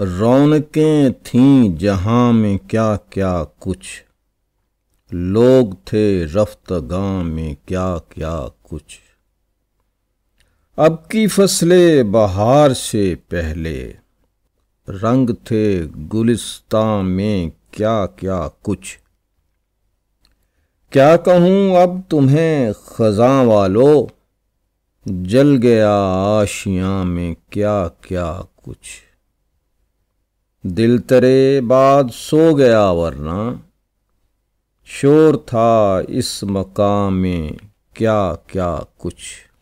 रौनकें थीं जहां में क्या क्या कुछ लोग थे रफ्त गां में क्या क्या कुछ अब की फसले बहार से पहले रंग थे गुलिस्ता में क्या क्या कुछ क्या कहूँ अब तुम्हें खजां वालो जल गया आशिया में क्या क्या कुछ दिल तरे बाद सो गया वरना शोर था इस मकाम में क्या क्या कुछ